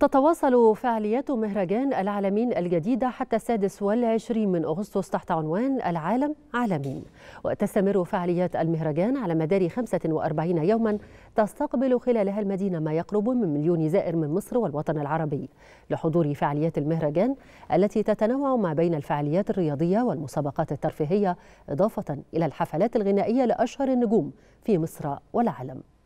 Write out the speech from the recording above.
تتواصل فعاليات مهرجان العالمين الجديدة حتى السادس والعشرين من أغسطس تحت عنوان العالم عالمين وتستمر فعاليات المهرجان على مدار 45 يوما تستقبل خلالها المدينة ما يقرب من مليون زائر من مصر والوطن العربي لحضور فعاليات المهرجان التي تتنوع ما بين الفعاليات الرياضية والمسابقات الترفيهية إضافة إلى الحفلات الغنائية لأشهر النجوم في مصر والعالم